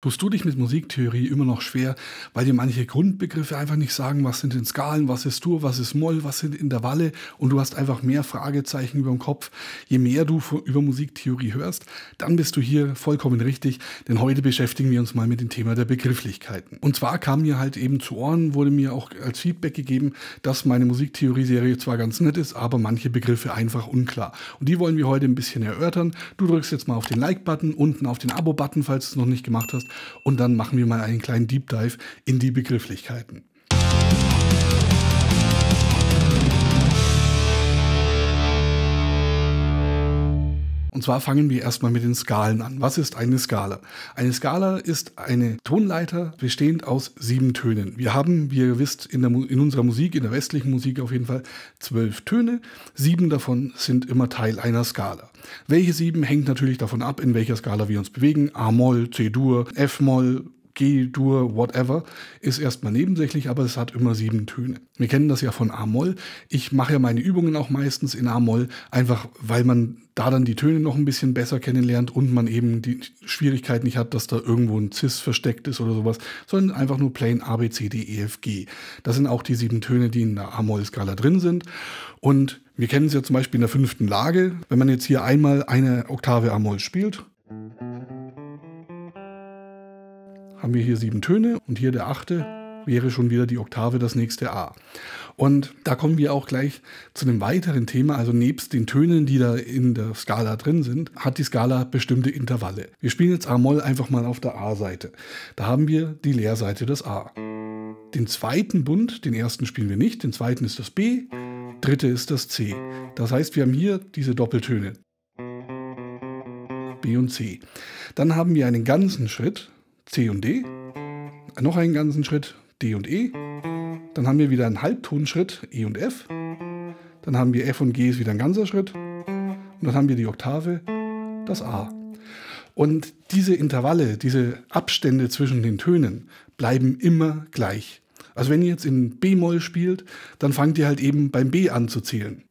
Tust du dich mit Musiktheorie immer noch schwer, weil dir manche Grundbegriffe einfach nicht sagen, was sind denn Skalen, was ist Dur, was ist Moll, was sind Intervalle und du hast einfach mehr Fragezeichen über dem Kopf. Je mehr du über Musiktheorie hörst, dann bist du hier vollkommen richtig, denn heute beschäftigen wir uns mal mit dem Thema der Begrifflichkeiten. Und zwar kam mir halt eben zu Ohren, wurde mir auch als Feedback gegeben, dass meine Musiktheorie-Serie zwar ganz nett ist, aber manche Begriffe einfach unklar. Und die wollen wir heute ein bisschen erörtern. Du drückst jetzt mal auf den Like-Button, unten auf den Abo-Button, falls du es noch nicht gemacht hast und dann machen wir mal einen kleinen Deep Dive in die Begrifflichkeiten. zwar fangen wir erstmal mit den Skalen an. Was ist eine Skala? Eine Skala ist eine Tonleiter bestehend aus sieben Tönen. Wir haben, wie ihr wisst, in, der, in unserer Musik, in der westlichen Musik auf jeden Fall, zwölf Töne. Sieben davon sind immer Teil einer Skala. Welche sieben hängt natürlich davon ab, in welcher Skala wir uns bewegen. A-Moll, C-Dur, F-Moll, G-Dur, whatever, ist erstmal nebensächlich, aber es hat immer sieben Töne. Wir kennen das ja von A-Moll. Ich mache ja meine Übungen auch meistens in A-Moll, einfach weil man da dann die Töne noch ein bisschen besser kennenlernt und man eben die Schwierigkeit nicht hat, dass da irgendwo ein Cis versteckt ist oder sowas, sondern einfach nur plain A, B, C, D, E, F, G. Das sind auch die sieben Töne, die in der A-Moll-Skala drin sind. Und wir kennen es ja zum Beispiel in der fünften Lage. Wenn man jetzt hier einmal eine Oktave A-Moll spielt, haben wir hier sieben Töne und hier der achte wäre schon wieder die Oktave das nächste A. Und da kommen wir auch gleich zu einem weiteren Thema. Also nebst den Tönen, die da in der Skala drin sind, hat die Skala bestimmte Intervalle. Wir spielen jetzt A-Moll einfach mal auf der A-Seite. Da haben wir die Leerseite des A. Den zweiten Bund, den ersten spielen wir nicht, den zweiten ist das B, dritte ist das C. Das heißt, wir haben hier diese Doppeltöne. B und C. Dann haben wir einen ganzen Schritt, C und D, noch einen ganzen Schritt D und E, dann haben wir wieder einen Halbtonschritt E und F, dann haben wir F und G ist wieder ein ganzer Schritt und dann haben wir die Oktave, das A. Und diese Intervalle, diese Abstände zwischen den Tönen bleiben immer gleich. Also wenn ihr jetzt in B-Moll spielt, dann fangt ihr halt eben beim B an zu zählen.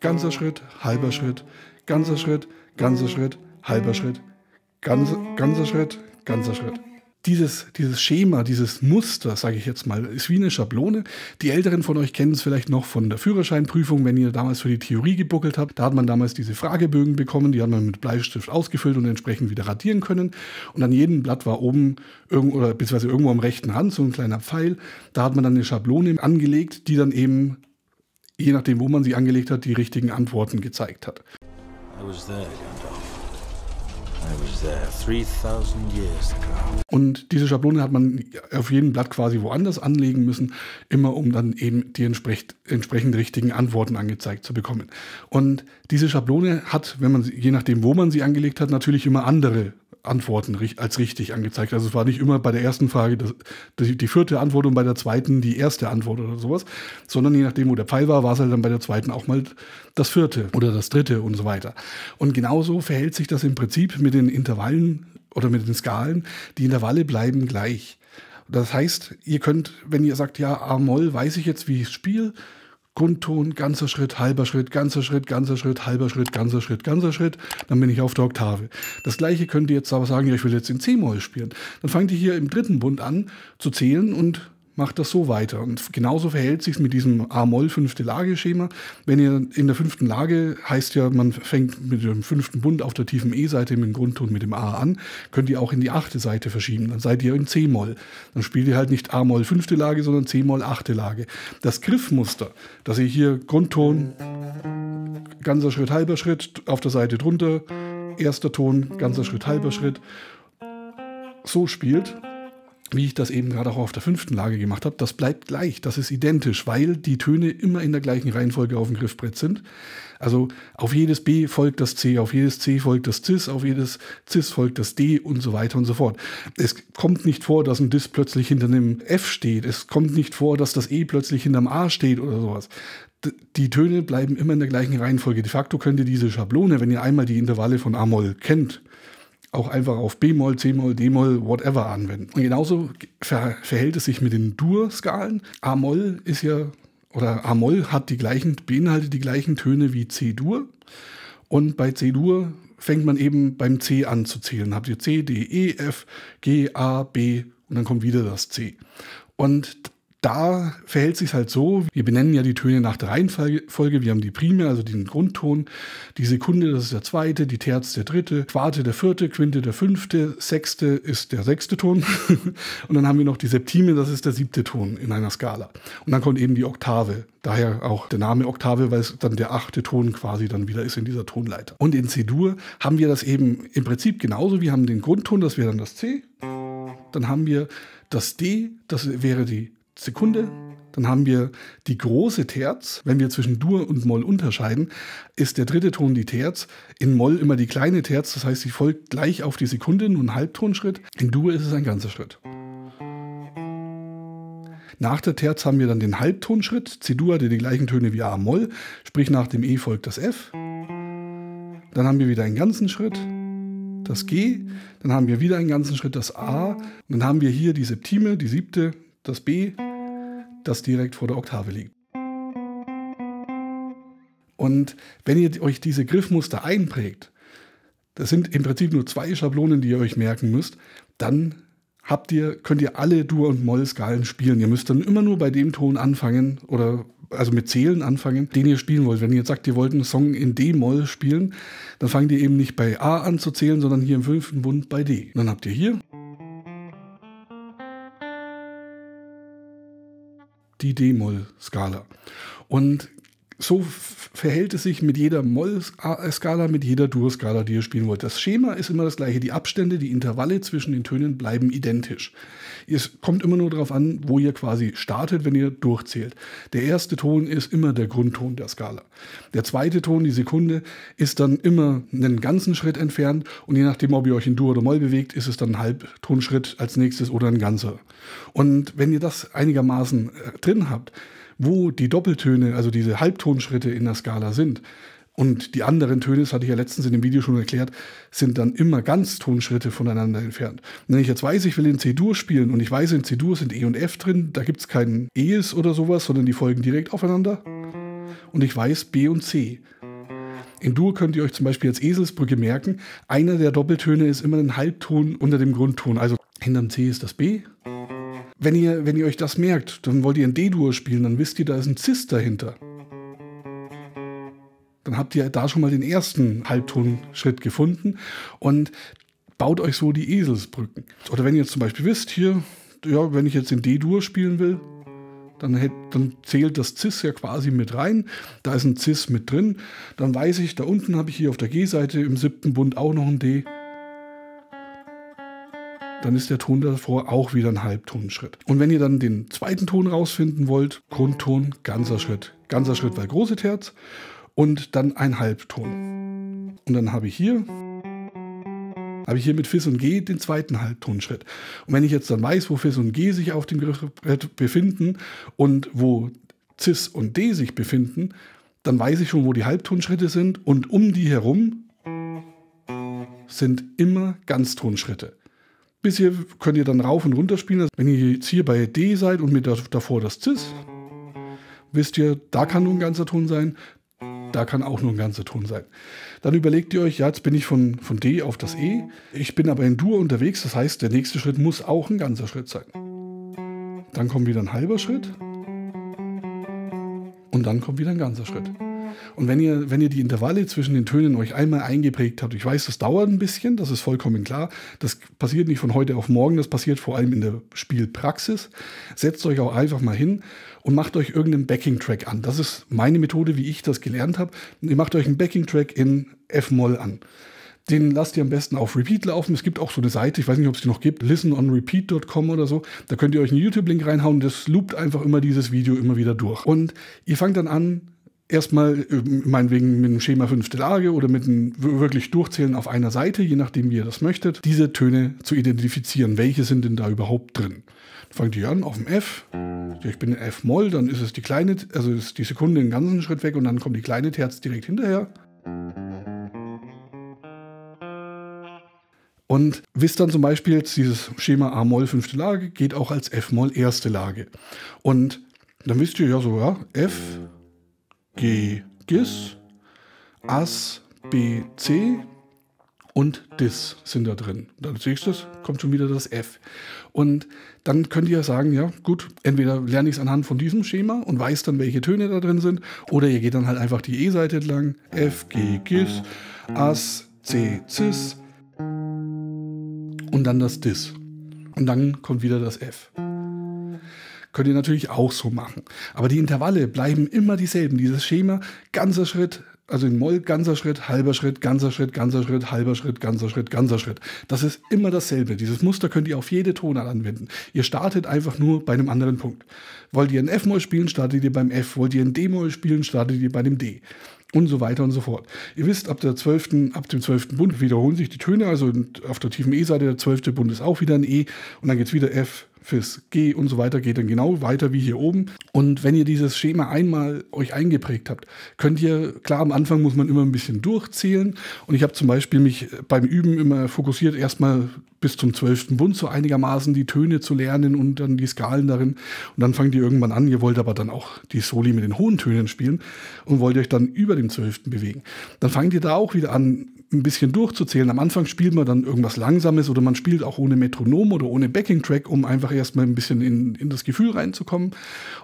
Ganzer Schritt, halber Schritt, ganzer Schritt, ganzer Schritt, halber Schritt, ganzer, ganzer Schritt, ganzer Schritt. Dieses, dieses Schema, dieses Muster, sage ich jetzt mal, ist wie eine Schablone. Die Älteren von euch kennen es vielleicht noch von der Führerscheinprüfung, wenn ihr damals für die Theorie gebuckelt habt. Da hat man damals diese Fragebögen bekommen, die hat man mit Bleistift ausgefüllt und entsprechend wieder radieren können. Und an jedem Blatt war oben oder beziehungsweise irgendwo am rechten Rand, so ein kleiner Pfeil. Da hat man dann eine Schablone angelegt, die dann eben, je nachdem, wo man sie angelegt hat, die richtigen Antworten gezeigt hat. I was there, young dog. Und diese Schablone hat man auf jedem Blatt quasi woanders anlegen müssen, immer um dann eben die entsprechend, entsprechend richtigen Antworten angezeigt zu bekommen. Und diese Schablone hat, wenn man sie, je nachdem, wo man sie angelegt hat, natürlich immer andere Antworten als richtig angezeigt. Also es war nicht immer bei der ersten Frage das, die, die, vierte Antwort und bei der zweiten die erste Antwort oder sowas, sondern je nachdem, wo der Pfeil war, war es halt dann bei der zweiten auch mal das vierte oder das dritte und so weiter. Und genauso verhält sich das im Prinzip mit den Intervallen oder mit den Skalen. Die Intervalle bleiben gleich. Das heißt, ihr könnt, wenn ihr sagt, ja, A-Moll weiß ich jetzt, wie ich spiele, Grundton, ganzer Schritt, halber Schritt, ganzer Schritt, ganzer Schritt, halber Schritt, ganzer Schritt, ganzer Schritt, dann bin ich auf der Oktave. Das gleiche könnt ihr jetzt aber sagen, ja, ich will jetzt in C-Moll spielen. Dann fangt ihr hier im dritten Bund an zu zählen und macht das so weiter. Und genauso verhält sich es mit diesem A-Moll fünfte Lage-Schema. Wenn ihr in der fünften Lage, heißt ja, man fängt mit dem fünften Bund auf der tiefen E-Seite mit dem Grundton mit dem A an, könnt ihr auch in die achte Seite verschieben. Dann seid ihr in C-Moll. Dann spielt ihr halt nicht A-Moll fünfte Lage, sondern C-Moll achte Lage. Das Griffmuster, dass ihr hier Grundton, ganzer Schritt, halber Schritt, auf der Seite drunter, erster Ton, ganzer Schritt, halber Schritt, so spielt, wie ich das eben gerade auch auf der fünften Lage gemacht habe, das bleibt gleich, das ist identisch, weil die Töne immer in der gleichen Reihenfolge auf dem Griffbrett sind. Also auf jedes B folgt das C, auf jedes C folgt das Cis, auf jedes Cis folgt das D und so weiter und so fort. Es kommt nicht vor, dass ein Dis plötzlich hinter einem F steht. Es kommt nicht vor, dass das E plötzlich hinter einem A steht oder sowas die Töne bleiben immer in der gleichen Reihenfolge. De facto könnt ihr diese Schablone, wenn ihr einmal die Intervalle von A-Moll kennt, auch einfach auf B-Moll, C-Moll, D-Moll, whatever anwenden. Und genauso ver verhält es sich mit den Dur-Skalen. A-Moll ist ja, oder A-Moll hat die gleichen, beinhaltet die gleichen Töne wie C-Dur. Und bei C-Dur fängt man eben beim C an zu zählen. Habt ihr C, D, E, F, G, A, B und dann kommt wieder das C. Und da verhält sich halt so, wir benennen ja die Töne nach der Reihenfolge, wir haben die Primär, also den Grundton, die Sekunde, das ist der zweite, die Terz der dritte, Quarte der vierte, Quinte der fünfte, Sechste ist der sechste Ton und dann haben wir noch die Septime, das ist der siebte Ton in einer Skala. Und dann kommt eben die Oktave, daher auch der Name Oktave, weil es dann der achte Ton quasi dann wieder ist in dieser Tonleiter. Und in C-Dur haben wir das eben im Prinzip genauso, wir haben den Grundton, das wäre dann das C, dann haben wir das D, das wäre die Sekunde. Dann haben wir die große Terz. Wenn wir zwischen Dur und Moll unterscheiden, ist der dritte Ton die Terz. In Moll immer die kleine Terz, das heißt, sie folgt gleich auf die Sekunde, nur ein Halbtonschritt. In Dur ist es ein ganzer Schritt. Nach der Terz haben wir dann den Halbtonschritt. C-Dur hatte die gleichen Töne wie A Moll, sprich nach dem E folgt das F. Dann haben wir wieder einen ganzen Schritt, das G. Dann haben wir wieder einen ganzen Schritt, das A. Und dann haben wir hier die Septime, die siebte, das B, das direkt vor der Oktave liegt. Und wenn ihr euch diese Griffmuster einprägt, das sind im Prinzip nur zwei Schablonen, die ihr euch merken müsst, dann habt ihr, könnt ihr alle Dur- und Moll-Skalen spielen. Ihr müsst dann immer nur bei dem Ton anfangen oder also mit Zählen anfangen, den ihr spielen wollt. Wenn ihr jetzt sagt, ihr wollt einen Song in D-Moll spielen, dann fangt ihr eben nicht bei A an zu zählen, sondern hier im fünften Bund bei D. Und dann habt ihr hier die D-Moll-Skala. Und so verhält es sich mit jeder Moll-Skala, mit jeder Dur-Skala, die ihr spielen wollt. Das Schema ist immer das gleiche. Die Abstände, die Intervalle zwischen den Tönen bleiben identisch. Es kommt immer nur darauf an, wo ihr quasi startet, wenn ihr durchzählt. Der erste Ton ist immer der Grundton der Skala. Der zweite Ton, die Sekunde, ist dann immer einen ganzen Schritt entfernt und je nachdem, ob ihr euch in Dur oder Moll bewegt, ist es dann ein Halbtonschritt als nächstes oder ein ganzer. Und wenn ihr das einigermaßen äh, drin habt, wo die Doppeltöne, also diese Halbtonschritte in der Skala sind. Und die anderen Töne, das hatte ich ja letztens in dem Video schon erklärt, sind dann immer ganz Tonschritte voneinander entfernt. Und wenn ich jetzt weiß, ich will in C-Dur spielen und ich weiß, in C-Dur sind E und F drin, da gibt es keinen Es oder sowas, sondern die folgen direkt aufeinander. Und ich weiß B und C. In Dur könnt ihr euch zum Beispiel als Eselsbrücke merken, einer der Doppeltöne ist immer ein Halbton unter dem Grundton. Also hinterm C ist das B wenn ihr, wenn ihr euch das merkt, dann wollt ihr ein D-Dur spielen, dann wisst ihr, da ist ein Cis dahinter. Dann habt ihr da schon mal den ersten Halbtonschritt gefunden und baut euch so die Eselsbrücken. Oder wenn ihr jetzt zum Beispiel wisst, hier, ja, wenn ich jetzt in D-Dur spielen will, dann, hätte, dann, zählt das CIS ja quasi mit rein. Da ist ein CIS mit drin. Dann weiß ich, da unten habe ich hier auf der G-Seite im siebten Bund auch noch ein D dann ist der Ton davor auch wieder ein Halbtonschritt. Und wenn ihr dann den zweiten Ton rausfinden wollt, Grundton, ganzer Schritt. Ganzer Schritt war große Terz und dann ein Halbton. Und dann habe ich hier habe ich hier mit Fis und G den zweiten Halbtonschritt. Und wenn ich jetzt dann weiß, wo Fis und G sich auf dem Griffbrett befinden und wo Cis und D sich befinden, dann weiß ich schon, wo die Halbtonschritte sind und um die herum sind immer Ganztonschritte. Bis hier könnt ihr dann rauf und runter spielen. Wenn ihr jetzt hier bei D seid und mit davor das Cis, wisst ihr, da kann nur ein ganzer Ton sein, da kann auch nur ein ganzer Ton sein. Dann überlegt ihr euch, ja, jetzt bin ich von, von D auf das E, ich bin aber in Dur unterwegs, das heißt, der nächste Schritt muss auch ein ganzer Schritt sein. Dann kommt wieder ein halber Schritt und dann kommt wieder ein ganzer Schritt. Und wenn ihr, wenn ihr die Intervalle zwischen den Tönen euch einmal eingeprägt habt, ich weiß, das dauert ein bisschen, das ist vollkommen klar. Das passiert nicht von heute auf morgen, das passiert vor allem in der Spielpraxis. Setzt euch auch einfach mal hin und macht euch irgendeinen Backing-Track an. Das ist meine Methode, wie ich das gelernt habe. Ihr macht euch einen Backing-Track in F-Moll an. Den lasst ihr am besten auf Repeat laufen. Es gibt auch so eine Seite, ich weiß nicht, ob es die noch gibt, listenonrepeat.com oder so. Da könnt ihr euch einen YouTube-Link reinhauen. Das loopt einfach immer dieses Video immer wieder durch. Und ihr fangt dann an, erstmal äh, meinetwegen mit einem Schema fünfte Lage oder mit einem wirklich Durchzählen auf einer Seite, je nachdem wie ihr das möchtet, diese Töne zu identifizieren. Welche sind denn da überhaupt drin? Fangt ihr an auf dem F. Ich bin in F-Moll, dann ist es die kleine, also ist die Sekunde den ganzen Schritt weg und dann kommt die kleine Terz direkt hinterher. Und wisst dann zum Beispiel, jetzt dieses Schema A-Moll fünfte Lage geht auch als F-Moll erste Lage. Und dann wisst ihr ja so, ja, F, G, GIS, AS, B, C und DIS sind da drin. Dann siehst du es, kommt schon wieder das F. Und dann könnt ihr ja sagen, ja gut, entweder lerne ich es anhand von diesem Schema und weiß dann, welche Töne da drin sind, oder ihr geht dann halt einfach die E-Seite entlang, F, G, GIS, AS, C, CIS und dann das DIS. Und dann kommt wieder das F. Könnt ihr natürlich auch so machen. Aber die Intervalle bleiben immer dieselben. Dieses Schema, ganzer Schritt, also in Moll ganzer Schritt, halber Schritt, ganzer Schritt, ganzer Schritt, halber Schritt, ganzer Schritt, ganzer Schritt. Das ist immer dasselbe. Dieses Muster könnt ihr auf jede Tonart anwenden. Ihr startet einfach nur bei einem anderen Punkt. Wollt ihr ein F-Moll spielen, startet ihr beim F. Wollt ihr ein D-Moll spielen, startet ihr bei dem D. Und so weiter und so fort. Ihr wisst, ab, der 12., ab dem 12. Bund wiederholen sich die Töne, also auf der tiefen E-Seite, der 12. Bund ist auch wieder ein E und dann geht es wieder F, fürs G und so weiter geht dann genau weiter wie hier oben. Und wenn ihr dieses Schema einmal euch eingeprägt habt, könnt ihr, klar, am Anfang muss man immer ein bisschen durchzählen. Und ich habe zum Beispiel mich beim Üben immer fokussiert, erstmal bis zum 12. Bund so einigermaßen die Töne zu lernen und dann die Skalen darin. Und dann fangt ihr irgendwann an, ihr wollt aber dann auch die Soli mit den hohen Tönen spielen und wollt euch dann über dem 12. bewegen. Dann fangt ihr da auch wieder an, ein bisschen durchzuzählen. Am Anfang spielt man dann irgendwas Langsames oder man spielt auch ohne Metronom oder ohne Backing-Track, um einfach erstmal ein bisschen in, in das Gefühl reinzukommen.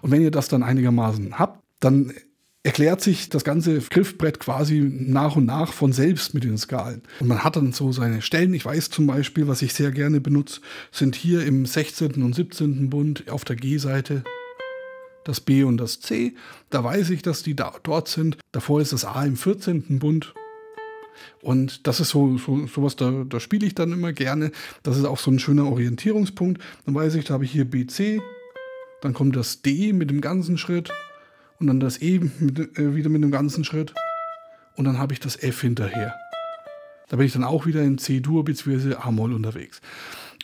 Und wenn ihr das dann einigermaßen habt, dann erklärt sich das ganze Griffbrett quasi nach und nach von selbst mit den Skalen. Und man hat dann so seine Stellen. Ich weiß zum Beispiel, was ich sehr gerne benutze, sind hier im 16. und 17. Bund auf der G-Seite das B und das C. Da weiß ich, dass die da, dort sind. Davor ist das A im 14. Bund und das ist so, so sowas, da, da spiele ich dann immer gerne. Das ist auch so ein schöner Orientierungspunkt. Dann weiß ich, da habe ich hier BC, dann kommt das D mit dem ganzen Schritt und dann das E mit, äh, wieder mit dem ganzen Schritt und dann habe ich das F hinterher. Da bin ich dann auch wieder in C-Dur bzw. A-Moll unterwegs.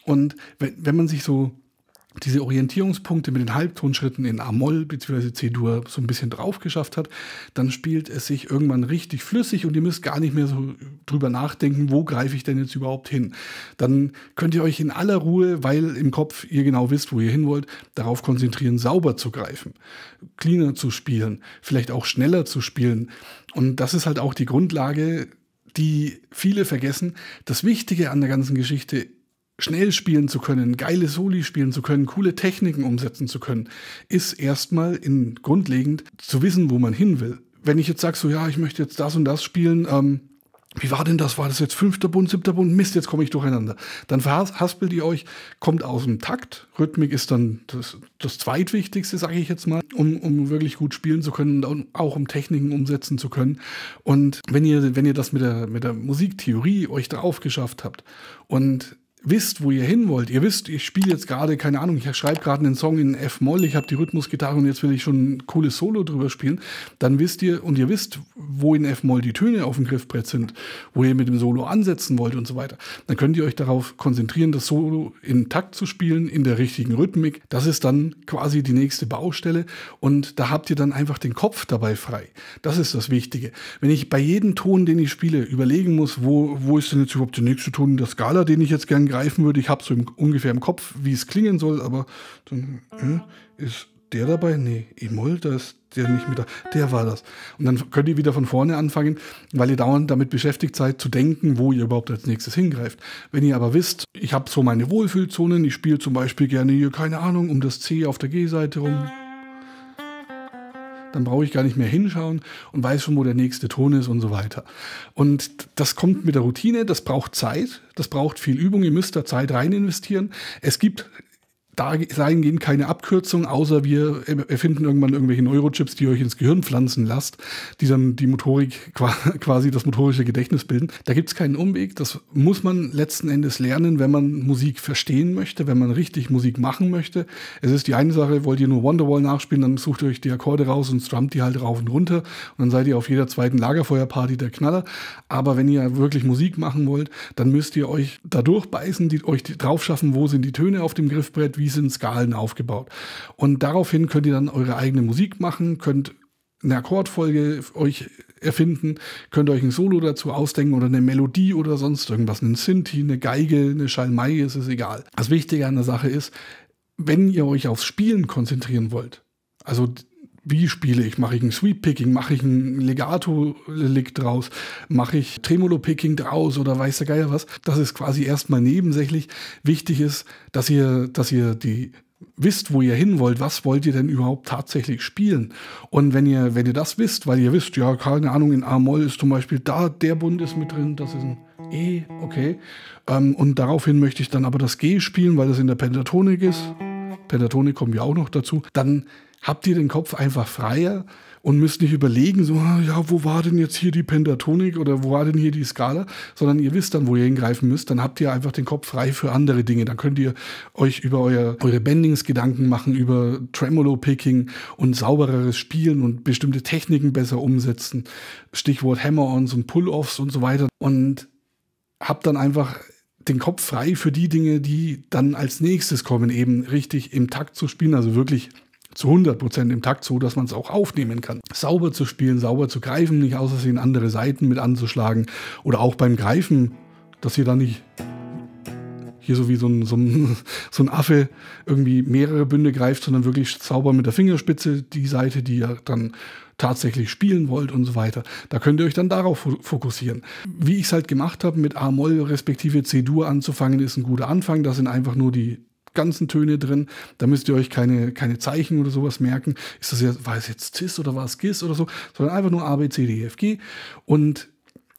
Und wenn, wenn man sich so diese Orientierungspunkte mit den Halbtonschritten in A-Moll bzw. C-Dur so ein bisschen drauf geschafft hat, dann spielt es sich irgendwann richtig flüssig und ihr müsst gar nicht mehr so drüber nachdenken, wo greife ich denn jetzt überhaupt hin. Dann könnt ihr euch in aller Ruhe, weil im Kopf ihr genau wisst, wo ihr hin wollt, darauf konzentrieren, sauber zu greifen, cleaner zu spielen, vielleicht auch schneller zu spielen. Und das ist halt auch die Grundlage, die viele vergessen. Das Wichtige an der ganzen Geschichte schnell spielen zu können, geile Soli spielen zu können, coole Techniken umsetzen zu können, ist erstmal in grundlegend zu wissen, wo man hin will. Wenn ich jetzt sage, so ja, ich möchte jetzt das und das spielen, ähm, wie war denn das? War das jetzt fünfter Bund, siebter Bund? Mist, jetzt komme ich durcheinander. Dann verhaspelt ihr euch, kommt aus dem Takt. Rhythmik ist dann das, das zweitwichtigste, sage ich jetzt mal, um, um wirklich gut spielen zu können und auch um Techniken umsetzen zu können. Und wenn ihr, wenn ihr das mit der, mit der Musiktheorie euch drauf geschafft habt und wisst, wo ihr hin wollt, ihr wisst, ich spiele jetzt gerade, keine Ahnung, ich schreibe gerade einen Song in F-Moll, ich habe die Rhythmusgitarre und jetzt will ich schon ein cooles Solo drüber spielen, dann wisst ihr und ihr wisst, wo in F-Moll die Töne auf dem Griffbrett sind, wo ihr mit dem Solo ansetzen wollt und so weiter. Dann könnt ihr euch darauf konzentrieren, das Solo in Takt zu spielen, in der richtigen Rhythmik. Das ist dann quasi die nächste Baustelle und da habt ihr dann einfach den Kopf dabei frei. Das ist das Wichtige. Wenn ich bei jedem Ton, den ich spiele, überlegen muss, wo, wo ist denn jetzt überhaupt der nächste Ton in der Skala, den ich jetzt gerne greifen würde. Ich habe so im, ungefähr im Kopf, wie es klingen soll, aber dann äh, ist der dabei? Nee, E-Moll, da ist der nicht mit da. Der war das. Und dann könnt ihr wieder von vorne anfangen, weil ihr dauernd damit beschäftigt seid, zu denken, wo ihr überhaupt als nächstes hingreift. Wenn ihr aber wisst, ich habe so meine Wohlfühlzonen, ich spiele zum Beispiel gerne hier, keine Ahnung, um das C auf der G-Seite rum, dann brauche ich gar nicht mehr hinschauen und weiß schon, wo der nächste Ton ist und so weiter. Und das kommt mit der Routine, das braucht Zeit, das braucht viel Übung, ihr müsst da Zeit rein investieren. Es gibt da dahingehend keine Abkürzung, außer wir erfinden irgendwann irgendwelche Neurochips, die ihr euch ins Gehirn pflanzen lasst, die dann die Motorik, quasi das motorische Gedächtnis bilden. Da gibt es keinen Umweg. Das muss man letzten Endes lernen, wenn man Musik verstehen möchte, wenn man richtig Musik machen möchte. Es ist die eine Sache, wollt ihr nur Wonderwall nachspielen, dann sucht ihr euch die Akkorde raus und strummt die halt rauf und runter und dann seid ihr auf jeder zweiten Lagerfeuerparty der Knaller. Aber wenn ihr wirklich Musik machen wollt, dann müsst ihr euch da durchbeißen, die, euch schaffen, wo sind die Töne auf dem Griffbrett, wie wie sind Skalen aufgebaut. Und daraufhin könnt ihr dann eure eigene Musik machen, könnt eine Akkordfolge euch erfinden, könnt euch ein Solo dazu ausdenken oder eine Melodie oder sonst irgendwas, einen Sinti, eine Geige, eine Schalmei, es ist egal. Das Wichtige an der Sache ist, wenn ihr euch aufs Spielen konzentrieren wollt, also wie spiele ich? Mache ich ein Sweep Picking? Mache ich ein Legato Lick draus? Mache ich Tremolo Picking draus oder weiß der Geier was? Das ist quasi erstmal nebensächlich. Wichtig ist, dass ihr, dass ihr die wisst, wo ihr hin wollt, was wollt ihr denn überhaupt tatsächlich spielen? Und wenn ihr, wenn ihr das wisst, weil ihr wisst, ja, keine Ahnung, in A-Moll ist zum Beispiel da, der Bund ist mit drin, das ist ein E, okay. Ähm, und daraufhin möchte ich dann aber das G spielen, weil das in der Pentatonik ist. Pentatonik kommen wir auch noch dazu. Dann habt ihr den Kopf einfach freier und müsst nicht überlegen, so, ah, ja, wo war denn jetzt hier die Pentatonik oder wo war denn hier die Skala, sondern ihr wisst dann, wo ihr hingreifen müsst, dann habt ihr einfach den Kopf frei für andere Dinge. Dann könnt ihr euch über euer, eure Bendings Gedanken machen, über Tremolo-Picking und saubereres Spielen und bestimmte Techniken besser umsetzen. Stichwort Hammer-Ons und Pull-Offs und so weiter. Und habt dann einfach den Kopf frei für die Dinge, die dann als nächstes kommen, eben richtig im Takt zu spielen, also wirklich zu 100% im Takt, so dass man es auch aufnehmen kann. Sauber zu spielen, sauber zu greifen, nicht außersehen andere Seiten mit anzuschlagen oder auch beim Greifen, dass ihr da nicht hier so wie so ein, so ein, so ein Affe irgendwie mehrere Bünde greift, sondern wirklich sauber mit der Fingerspitze die Seite, die ihr dann tatsächlich spielen wollt und so weiter. Da könnt ihr euch dann darauf fokussieren. Wie ich es halt gemacht habe, mit A-Moll respektive C-Dur anzufangen, ist ein guter Anfang. Das sind einfach nur die ganzen Töne drin. Da müsst ihr euch keine, keine Zeichen oder sowas merken. Ist das jetzt, war es jetzt TIS oder war es GIS oder so, sondern einfach nur A, B, C, D, E, F, G. Und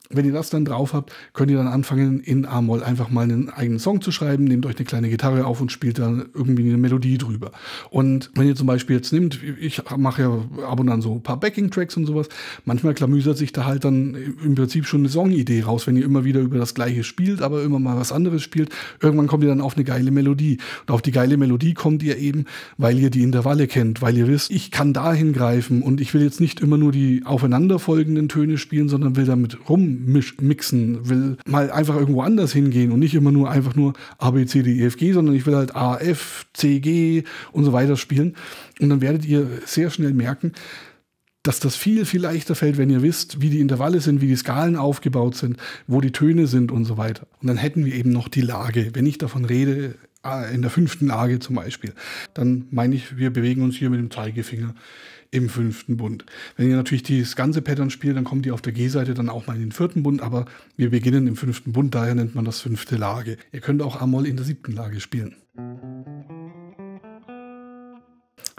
wenn ihr das dann drauf habt, könnt ihr dann anfangen, in A-Moll einfach mal einen eigenen Song zu schreiben, nehmt euch eine kleine Gitarre auf und spielt dann irgendwie eine Melodie drüber. Und wenn ihr zum Beispiel jetzt nehmt, ich mache ja ab und an so ein paar Backing-Tracks und sowas, manchmal klamüsert sich da halt dann im Prinzip schon eine Songidee raus, wenn ihr immer wieder über das Gleiche spielt, aber immer mal was anderes spielt. Irgendwann kommt ihr dann auf eine geile Melodie. Und auf die geile Melodie kommt ihr eben, weil ihr die Intervalle kennt, weil ihr wisst, ich kann da hingreifen und ich will jetzt nicht immer nur die aufeinanderfolgenden Töne spielen, sondern will damit rum mixen, will mal einfach irgendwo anders hingehen und nicht immer nur einfach nur A, B, C, D, E, F, G, sondern ich will halt A, F, C, G und so weiter spielen. Und dann werdet ihr sehr schnell merken, dass das viel, viel leichter fällt, wenn ihr wisst, wie die Intervalle sind, wie die Skalen aufgebaut sind, wo die Töne sind und so weiter. Und dann hätten wir eben noch die Lage. Wenn ich davon rede, Ah, in der fünften Lage zum Beispiel, dann meine ich, wir bewegen uns hier mit dem Zeigefinger im fünften Bund. Wenn ihr natürlich das ganze Pattern spielt, dann kommt ihr auf der G-Seite dann auch mal in den vierten Bund, aber wir beginnen im fünften Bund, daher nennt man das fünfte Lage. Ihr könnt auch Amol in der siebten Lage spielen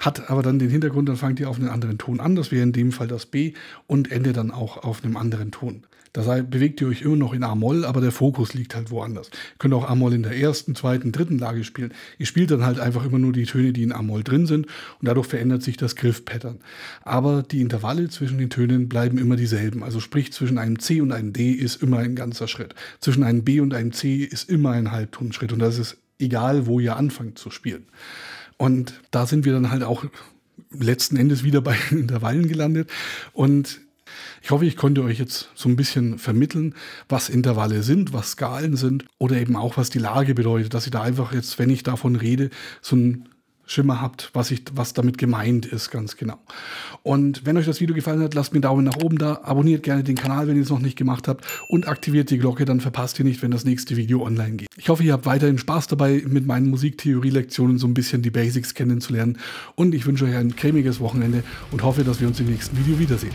hat aber dann den Hintergrund, dann fangt ihr auf einen anderen Ton an. Das wäre in dem Fall das B und endet dann auch auf einem anderen Ton. Da bewegt ihr euch immer noch in A-Moll, aber der Fokus liegt halt woanders. Ihr könnt auch A-Moll in der ersten, zweiten, dritten Lage spielen. Ihr spielt dann halt einfach immer nur die Töne, die in A-Moll drin sind und dadurch verändert sich das Griff-Pattern. Aber die Intervalle zwischen den Tönen bleiben immer dieselben. Also sprich, zwischen einem C und einem D ist immer ein ganzer Schritt. Zwischen einem B und einem C ist immer ein Halbtonschritt und das ist egal, wo ihr anfangt zu spielen. Und da sind wir dann halt auch letzten Endes wieder bei Intervallen gelandet. Und ich hoffe, ich konnte euch jetzt so ein bisschen vermitteln, was Intervalle sind, was Skalen sind oder eben auch, was die Lage bedeutet, dass ich da einfach jetzt, wenn ich davon rede, so ein Schimmer habt, was, ich, was damit gemeint ist, ganz genau. Und wenn euch das Video gefallen hat, lasst mir einen Daumen nach oben da, abonniert gerne den Kanal, wenn ihr es noch nicht gemacht habt und aktiviert die Glocke, dann verpasst ihr nicht, wenn das nächste Video online geht. Ich hoffe, ihr habt weiterhin Spaß dabei, mit meinen Musiktheorie-Lektionen so ein bisschen die Basics kennenzulernen und ich wünsche euch ein cremiges Wochenende und hoffe, dass wir uns im nächsten Video wiedersehen.